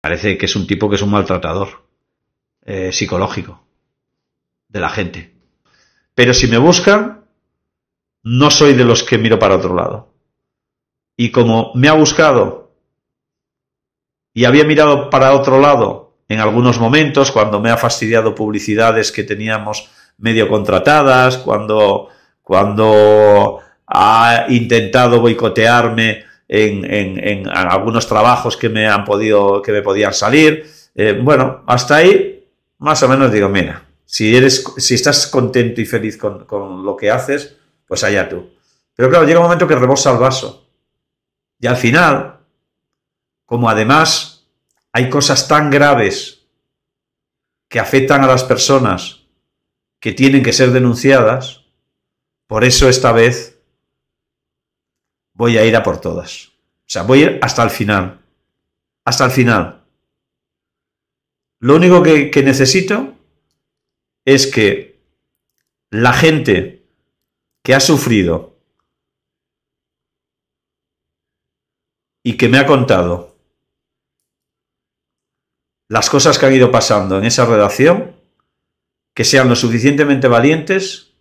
Parece que es un tipo que es un maltratador eh, psicológico de la gente. Pero si me buscan, no soy de los que miro para otro lado. Y como me ha buscado y había mirado para otro lado en algunos momentos, cuando me ha fastidiado publicidades que teníamos medio contratadas, cuando, cuando ha intentado boicotearme en, algunos trabajos que me han podido, que me podían salir. Eh, bueno, hasta ahí, más o menos digo, mira, si, eres, si estás contento y feliz con, con lo que haces, pues allá tú. Pero claro, llega un momento que rebosa el vaso. Y al final, como además hay cosas tan graves que afectan a las personas que tienen que ser denunciadas, por eso esta vez voy a ir a por todas. O sea, voy a ir hasta el final. Hasta el final. Lo único que, necesito es que la gente que ha sufrido y que me ha contado las cosas que han ido pasando en esa relación... que sean lo suficientemente valientes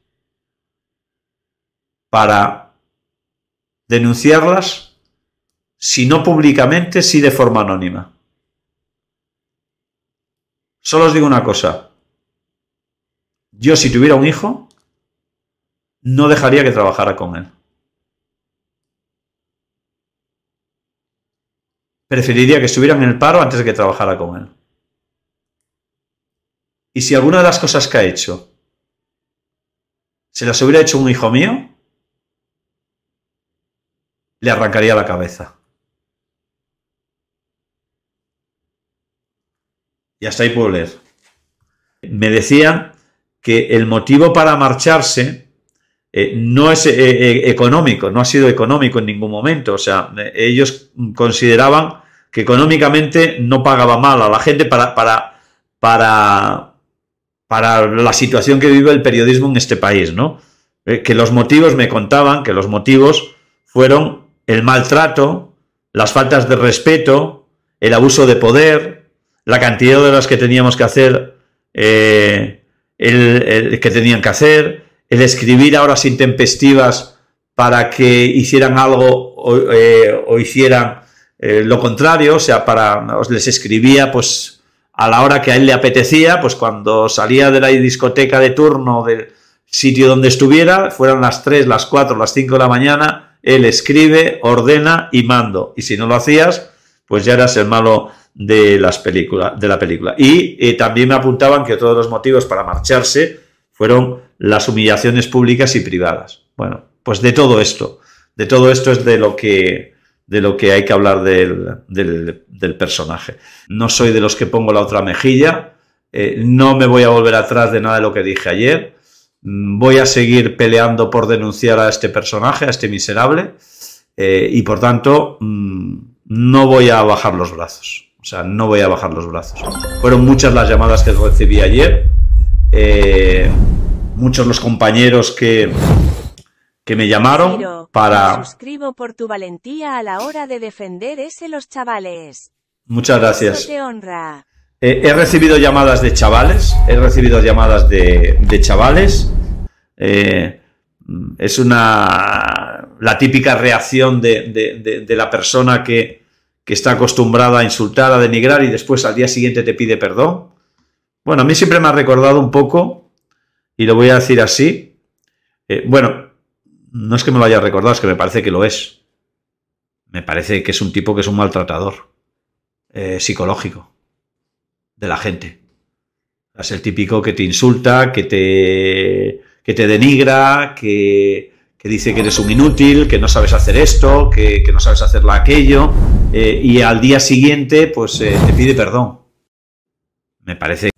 para denunciarlas, si no públicamente, si de forma anónima. Solo os digo una cosa. Yo si tuviera un hijo, no dejaría que trabajara con él. Preferiría que estuviera en el paro antes de que trabajara con él. Y si alguna de las cosas que ha hecho se las hubiera hecho un hijo mío, le arrancaría la cabeza. Y hasta ahí puedo leer. Me decían... que el motivo para marcharse eh, no es eh, eh, económico, no ha sido económico en ningún momento. O sea, ellos consideraban que económicamente no pagaba mal a la gente para, para, para, la situación que vive el periodismo en este país, ¿no? que los motivos, me contaban, que los motivos fueron el maltrato, las faltas de respeto, el abuso de poder, la cantidad de horas que teníamos que hacer, eh, el, que tenían que hacer, el escribir a horas intempestivas para que hicieran algo o, eh, hicieran eh, lo contrario, o sea, para les escribía pues a la hora que a él le apetecía, pues cuando salía de la discoteca de turno del sitio donde estuviera, fueran las 3, las 4, las 5 de la mañana, él escribe, ordena y mando. Y si no lo hacías, pues ya eras el malo de, las de la película. Y eh, también me apuntaban que todos los motivos para marcharse fueron las humillaciones públicas y privadas. Bueno, pues de todo esto, de todo esto es de lo que, de lo que hay que hablar del, personaje. No soy de los que pongo la otra mejilla, eh, no me voy a volver atrás de nada de lo que dije ayer, voy a seguir peleando por denunciar a este personaje, a este miserable, eh, y por tanto mm, no voy a bajar los brazos. O sea, no voy a bajar los brazos. Fueron muchas las llamadas que recibí ayer, eh, muchos los compañeros que, que me llamaron para... suscribo por tu valentía a la hora de defender ese los chavales. Muchas gracias. honra. Eh, he recibido llamadas de chavales, he recibido llamadas de, chavales. Eh, es una la típica reacción de, la persona que, está acostumbrada a insultar, a denigrar y después al día siguiente te pide perdón. Bueno, a mí siempre me ha recordado un poco, y lo voy a decir así. Eh, bueno, no es que me lo haya recordado, es que me parece que lo es. Me parece que es un tipo que es un maltratador psicológico de la gente. Es el típico que te insulta, que te, que te denigra, que, dice que eres un inútil, que no sabes hacer esto, que, no sabes hacerla aquello, eh, y al día siguiente pues eh, te pide perdón. Me parece.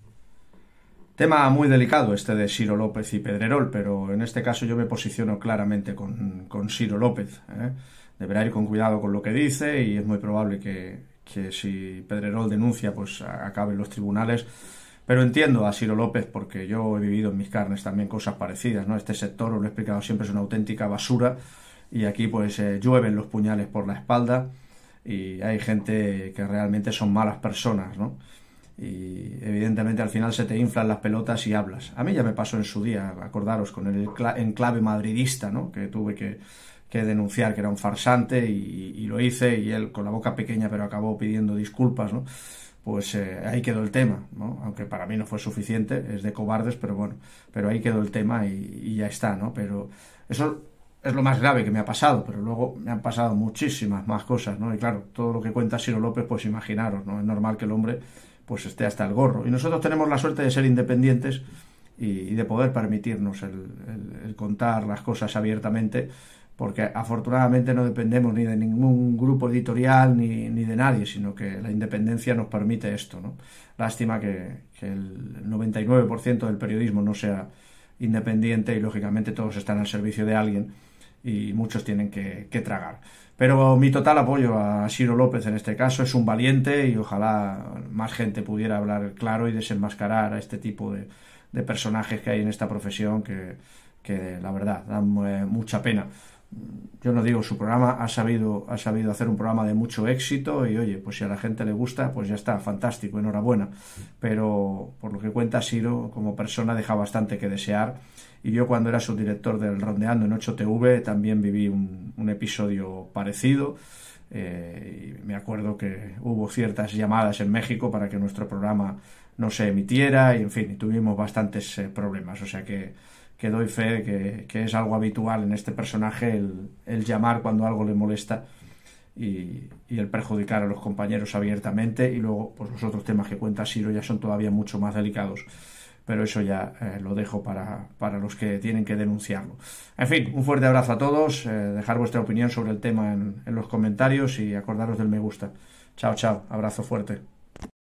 Tema muy delicado este de Siro López y Pedrerol, pero en este caso yo me posiciono claramente con, con Ciro López. ¿eh? Deberá ir con cuidado con lo que dice y es muy probable que, que si Pedrerol denuncia, pues acaben los tribunales. Pero entiendo a Ciro López porque yo he vivido en mis carnes también cosas parecidas, ¿no? Este sector, os lo he explicado siempre, es una auténtica basura y aquí pues eh, llueven los puñales por la espalda y hay gente que realmente son malas personas, ¿no? Y evidentemente al final se te inflan las pelotas y hablas. A mí ya me pasó en su día, acordaros, con el enclave madridista, ¿no? Que tuve que que denunciar que era un farsante y, lo hice y él con la boca pequeña pero acabó pidiendo disculpas, ¿no? Pues eh, ahí quedó el tema, ¿no? Aunque para mí no fue suficiente, es de cobardes, pero bueno, pero ahí quedó el tema y, ya está, ¿no? Pero eso es lo más grave que me ha pasado, pero luego me han pasado muchísimas más cosas, ¿no? Y claro, todo lo que cuenta Siro López, pues imaginaros, ¿no? Es normal que el hombre pues esté hasta el gorro. Y nosotros tenemos la suerte de ser independientes y, de poder permitirnos el, contar las cosas abiertamente porque afortunadamente no dependemos ni de ningún grupo editorial ni, ni de nadie, sino que la independencia nos permite esto. Lástima que, el 99% del periodismo no sea independiente y lógicamente todos están al servicio de alguien y muchos tienen que, tragar. Pero mi total apoyo a Ciro López en este caso es un valiente y ojalá más gente pudiera hablar claro y desenmascarar a este tipo de, personajes que hay en esta profesión que, que la verdad dan eh, mucha pena yo no digo, su programa ha sabido, ha sabido hacer un programa de mucho éxito y oye, pues si a la gente le gusta, pues ya está, fantástico, enhorabuena. Pero por lo que cuenta Siro, como persona deja bastante que desear. Y yo cuando era subdirector del Rondeando en 8TV también viví un, episodio parecido. Eh, y me acuerdo que hubo ciertas llamadas en México para que nuestro programa no se emitiera y en fin, tuvimos bastantes eh, problemas. O sea que, doy fe que, es algo habitual en este personaje el, llamar cuando algo le molesta y, el perjudicar a los compañeros abiertamente y luego pues los otros temas que cuenta Siro ya son todavía mucho más delicados. Pero eso ya eh, lo dejo para, los que tienen que denunciarlo. En fin, un fuerte abrazo a todos. Eh, dejar vuestra opinión sobre el tema en los comentarios y acordaros del me gusta. Chao, chao. Abrazo fuerte.